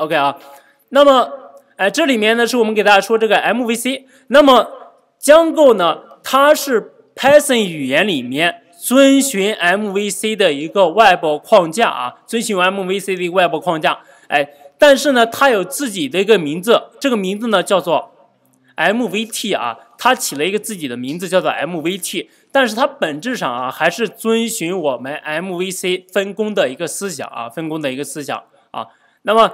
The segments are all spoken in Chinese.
OK 啊，那么，哎，这里面呢是我们给大家说这个 MVC。那么，Django 呢，它是 Python 语言里面遵循 MVC 的一个外包框架啊，遵循 MVC 的一个外包框架。哎，但是呢，它有自己的一个名字，这个名字呢叫做 MVT 啊，它起了一个自己的名字叫做 MVT。但是它本质上啊，还是遵循我们 MVC 分工的一个思想啊，分工的一个思想啊。那么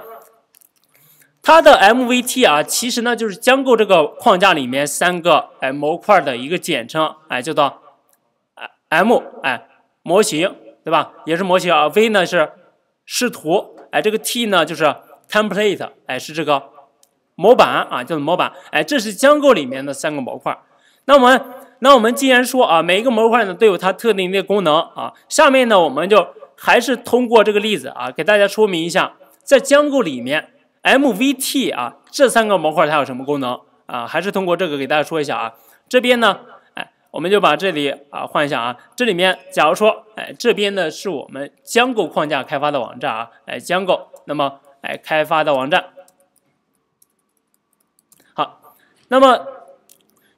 它的 MVT 啊，其实呢就是将构这个框架里面三个哎模块的一个简称，哎叫做 M 哎模型对吧？也是模型啊。V 呢是视图哎，这个 T 呢就是 template 哎是这个模板啊，叫做模板哎。这是将构里面的三个模块。那我们那我们既然说啊，每一个模块呢都有它特定的功能啊，下面呢我们就还是通过这个例子啊，给大家说明一下在将构里面。MVT 啊，这三个模块它有什么功能啊？还是通过这个给大家说一下啊。这边呢，哎，我们就把这里啊换一下啊。这里面，假如说，哎，这边呢是我们江购框架开发的网站啊，哎，江购，那么哎开发的网站。好，那么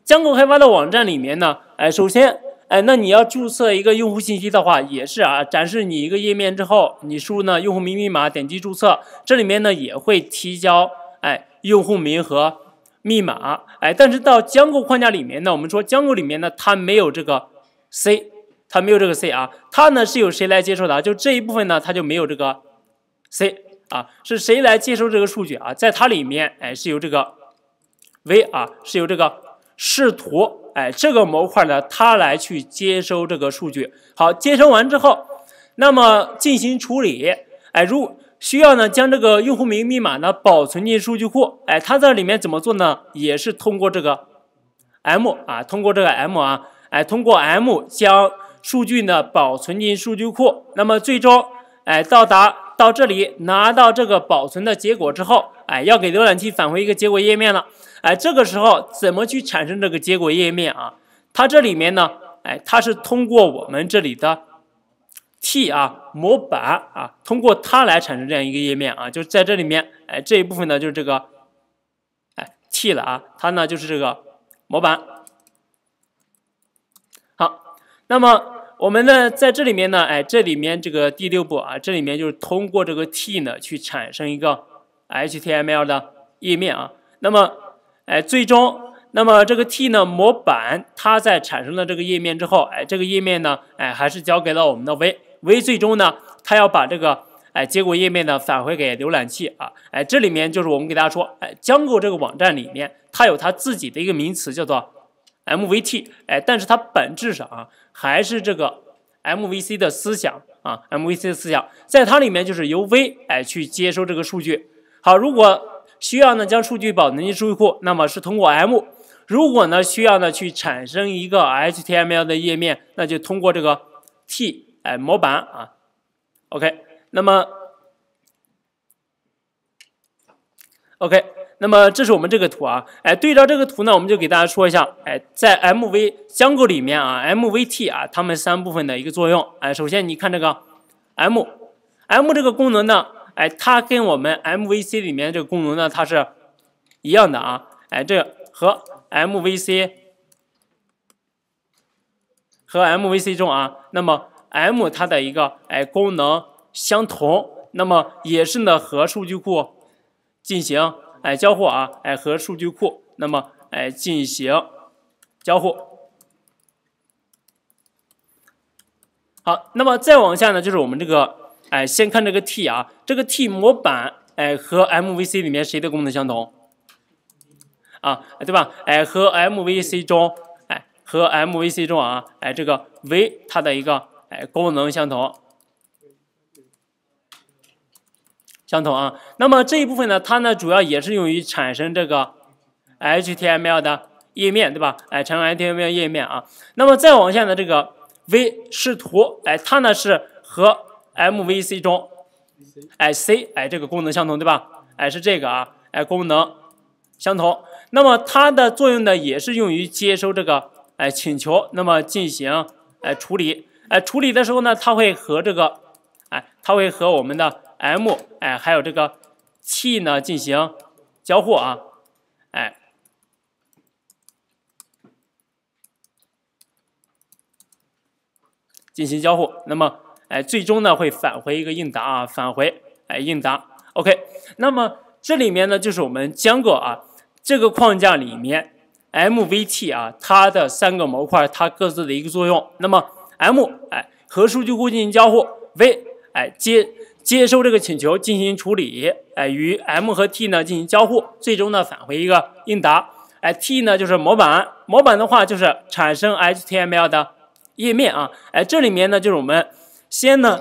江购开发的网站里面呢，哎，首先。哎，那你要注册一个用户信息的话，也是啊，展示你一个页面之后，你输入呢用户名、密码，点击注册，这里面呢也会提交，哎，用户名和密码，哎，但是到江购框架里面呢，我们说江购里面呢，它没有这个 C，它没有这个 C 啊，它呢是由谁来接收的？就这一部分呢，它就没有这个 C 啊，是谁来接收这个数据啊？在它里面，哎，是由这个 V 啊，是由这个视图。哎，这个模块呢，它来去接收这个数据。好，接收完之后，那么进行处理。哎，如需要呢，将这个用户名密码呢保存进数据库。哎，它在里面怎么做呢？也是通过这个 M 啊，通过这个 M 啊，哎，通过 M 将数据呢保存进数据库。那么最终，哎，到达。到这里拿到这个保存的结果之后，哎，要给浏览器返回一个结果页面了。哎，这个时候怎么去产生这个结果页面啊？它这里面呢，哎，它是通过我们这里的 T 啊模板啊，通过它来产生这样一个页面啊。就是在这里面，哎，这一部分呢就是这个哎 T 了啊，它呢就是这个模板。好，那么。我们呢，在这里面呢，哎，这里面这个第六步啊，这里面就是通过这个 T 呢，去产生一个 HTML 的页面啊。那么，哎，最终，那么这个 T 呢，模板它在产生了这个页面之后，哎，这个页面呢，哎，还是交给了我们的 V，V 最终呢，它要把这个哎结果页面呢返回给浏览器啊。哎，这里面就是我们给大家说，哎，江购这个网站里面它有它自己的一个名词叫做 MVT，哎，但是它本质上啊。还是这个 MVC 的思想啊，MVC 的思想，在它里面就是由 V 哎去接收这个数据。好，如果需要呢将数据保存进数据库，那么是通过 M；如果呢需要呢去产生一个 HTML 的页面，那就通过这个 T 哎模板啊。OK，那么 OK。那么这是我们这个图啊，哎，对照这个图呢，我们就给大家说一下，哎，在 M V 架构里面啊，M V T 啊，它们三部分的一个作用。哎，首先你看这个 M，M 这个功能呢，哎，它跟我们 M V C 里面这个功能呢，它是一样的啊。哎，这和 M V C 和 M V C 中啊，那么 M 它的一个哎功能相同，那么也是呢和数据库进行。哎，交互啊，哎和数据库，那么哎进行交互。好，那么再往下呢，就是我们这个哎，先看这个 T 啊，这个 T 模板哎和 MVC 里面谁的功能相同？啊，对吧？哎和 MVC 中，哎和 MVC 中啊，哎这个 V 它的一个哎功能相同。相同啊，那么这一部分呢，它呢主要也是用于产生这个 H T M L 的页面，对吧？哎，产生 H T M L 页面啊。那么再往下呢，这个 V 视图，哎，它呢是和 M V C 中，哎 C，哎这个功能相同，对吧？哎，是这个啊，哎功能相同。那么它的作用呢，也是用于接收这个哎请求，那么进行哎处理，哎处理的时候呢，它会和这个哎，它会和我们的。M 哎，还有这个 T 呢，进行交互啊，哎，进行交互。那么哎，最终呢会返回一个应答啊，返回哎应答。OK，那么这里面呢就是我们讲过啊，这个框架里面 MVT 啊，它的三个模块它各自的一个作用。那么 M 哎和数据库进行交互，V 哎接。接收这个请求进行处理，哎，与 M 和 T 呢进行交互，最终呢返回一个应答。哎，T 呢就是模板，模板的话就是产生 HTML 的页面啊。哎，这里面呢就是我们先呢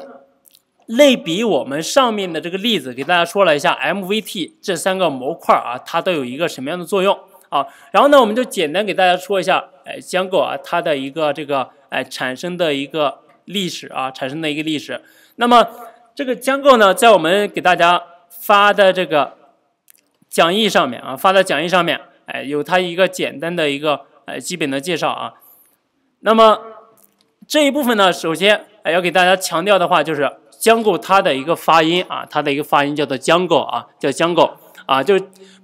类比我们上面的这个例子，给大家说了一下 MVT 这三个模块啊，它都有一个什么样的作用啊？然后呢，我们就简单给大家说一下，哎，浆 j a n g o 啊它的一个这个哎产生的一个历史啊，产生的一个历史。那么这个江构呢，在我们给大家发的这个讲义上面啊，发的讲义上面，哎，有它一个简单的一个哎基本的介绍啊。那么这一部分呢，首先哎要给大家强调的话，就是江构它的一个发音啊，它的一个发音叫做江构啊，叫江构啊，就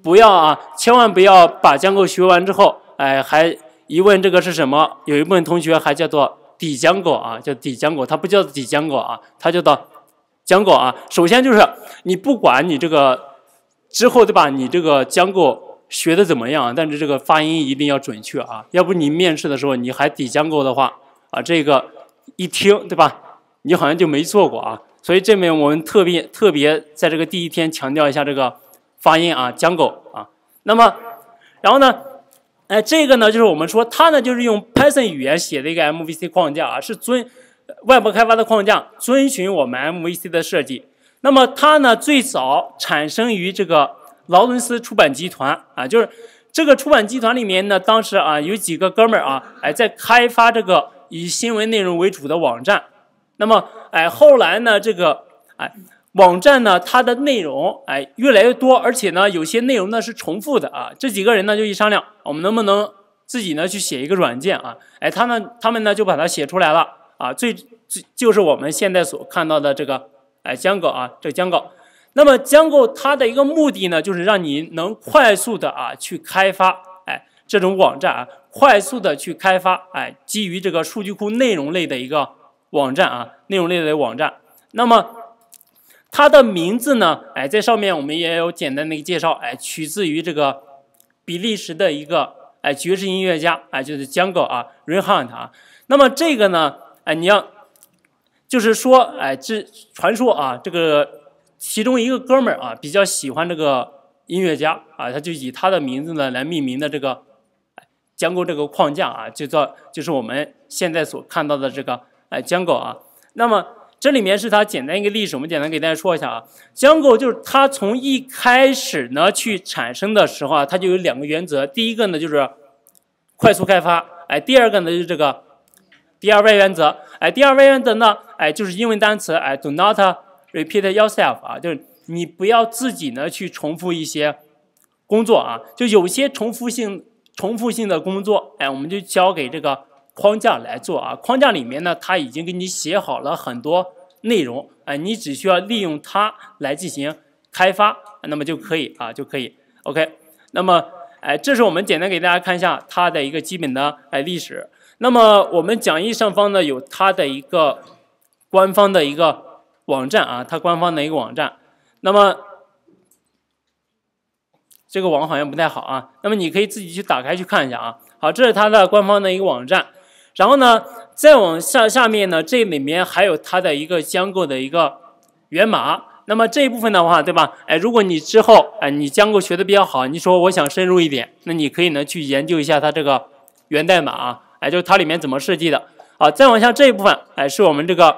不要啊，千万不要把江构学完之后，哎还一问这个是什么，有一部分同学还叫做底江构啊，叫底江构，它不叫底江构啊，它叫到。讲狗啊，首先就是你不管你这个之后对吧？你这个讲狗学的怎么样？但是这个发音一定要准确啊，要不你面试的时候你还抵讲狗的话啊，这个一听对吧？你好像就没做过啊。所以这边我们特别特别在这个第一天强调一下这个发音啊，讲狗啊。那么然后呢，哎，这个呢就是我们说它呢就是用 Python 语言写的一个 MVC 框架啊，是遵。外部开发的框架遵循我们 MVC 的设计。那么它呢，最早产生于这个劳伦斯出版集团啊，就是这个出版集团里面呢，当时啊有几个哥们儿啊，哎，在开发这个以新闻内容为主的网站。那么哎，后来呢，这个哎网站呢，它的内容哎越来越多，而且呢有些内容呢是重复的啊。这几个人呢就一商量，我们能不能自己呢去写一个软件啊？哎，他们他们呢就把它写出来了。啊，最最就是我们现在所看到的这个哎，江购啊，这个江购。那么江购它的一个目的呢，就是让你能快速的啊去开发哎这种网站啊，快速的去开发哎基于这个数据库内容类的一个网站啊，内容类的网站。那么它的名字呢，哎在上面我们也有简单的一个介绍，哎取自于这个比利时的一个哎爵士音乐家哎，就是江购啊 r a Hunt 啊。那么这个呢？哎，你要，就是说，哎，这传说啊，这个其中一个哥们儿啊，比较喜欢这个音乐家啊，他就以他的名字呢来命名的这个江 j 这个框架啊，就叫就是我们现在所看到的这个哎江沟啊。那么这里面是它简单一个历史，我们简单给大家说一下啊。江沟就是它从一开始呢去产生的时候啊，它就有两个原则，第一个呢就是快速开发，哎，第二个呢就是这个。第二位原则，哎，第二位原则呢，哎，就是英文单词，哎，do not repeat yourself 啊，就是你不要自己呢去重复一些工作啊，就有些重复性、重复性的工作，哎，我们就交给这个框架来做啊。框架里面呢，它已经给你写好了很多内容，哎，你只需要利用它来进行开发，那么就可以啊，就可以。OK，那么，哎，这是我们简单给大家看一下它的一个基本的哎历史。那么我们讲义上方呢有它的一个官方的一个网站啊，它官方的一个网站。那么这个网好像不太好啊。那么你可以自己去打开去看一下啊。好，这是它的官方的一个网站。然后呢，再往下下面呢，这里面还有它的一个将构的一个源码。那么这一部分的话，对吧？哎，如果你之后哎你将构学的比较好，你说我想深入一点，那你可以呢去研究一下它这个源代码。啊。哎，就是它里面怎么设计的？好，再往下这一部分，哎，是我们这个，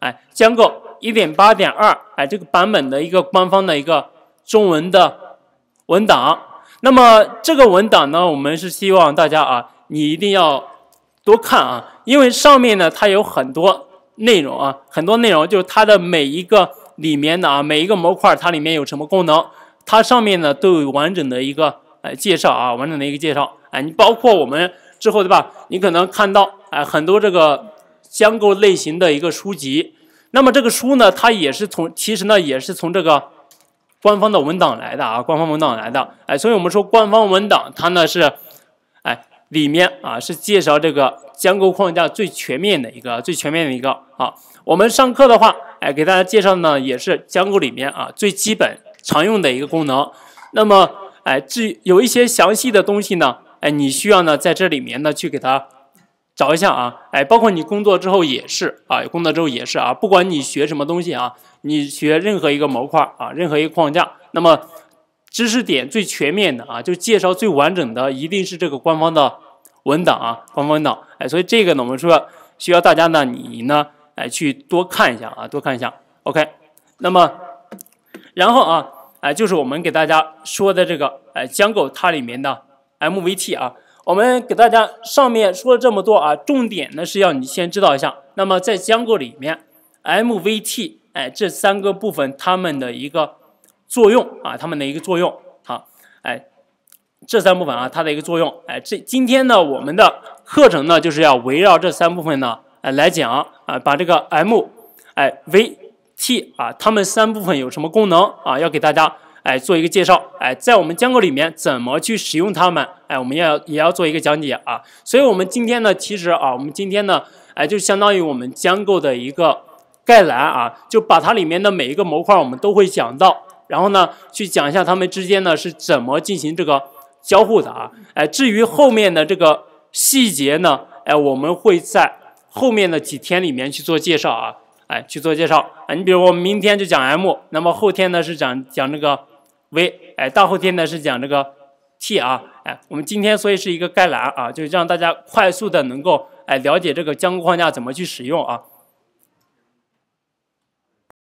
哎，将果一点八点二，哎，这个版本的一个官方的一个中文的文档。那么这个文档呢，我们是希望大家啊，你一定要多看啊，因为上面呢它有很多内容啊，很多内容，就是它的每一个里面的啊，每一个模块它里面有什么功能，它上面呢都有完整的一个哎介绍啊，完整的一个介绍。哎，你包括我们。之后对吧？你可能看到哎，很多这个相构类型的一个书籍。那么这个书呢，它也是从其实呢也是从这个官方的文档来的啊，官方文档来的。哎，所以我们说官方文档它呢是哎里面啊是介绍这个相构框架最全面的一个最全面的一个啊。我们上课的话，哎，给大家介绍呢也是相构里面啊最基本常用的一个功能。那么哎，至于有一些详细的东西呢。哎，你需要呢，在这里面呢去给它找一下啊！哎，包括你工作之后也是啊，工作之后也是啊，不管你学什么东西啊，你学任何一个模块啊，任何一个框架，那么知识点最全面的啊，就介绍最完整的一定是这个官方的文档啊，官方文档。哎，所以这个呢，我们说需要大家呢，你呢，哎，去多看一下啊，多看一下。OK，那么然后啊，哎，就是我们给大家说的这个，哎，江狗它里面的。MVT 啊，我们给大家上面说了这么多啊，重点呢是要你先知道一下。那么在讲座里面，MVT 哎这三个部分它们的一个作用啊，它们的一个作用好，哎这三部分啊它的一个作用哎，这今天呢我们的课程呢就是要围绕这三部分呢来讲啊，把这个 M 哎 V T 啊它们三部分有什么功能啊，要给大家。哎，做一个介绍。哎，在我们浆构里面怎么去使用它们？哎，我们要也要做一个讲解啊。所以，我们今天呢，其实啊，我们今天呢，哎，就相当于我们江构的一个概览啊，就把它里面的每一个模块我们都会讲到，然后呢，去讲一下它们之间呢是怎么进行这个交互的啊。哎，至于后面的这个细节呢，哎，我们会在后面的几天里面去做介绍啊。哎，去做介绍啊。你比如我们明天就讲 M，那么后天呢是讲讲这个。V，哎，大后天呢是讲这个 T 啊，哎，我们今天所以是一个概览啊，就是让大家快速的能够哎了解这个江固框架怎么去使用啊。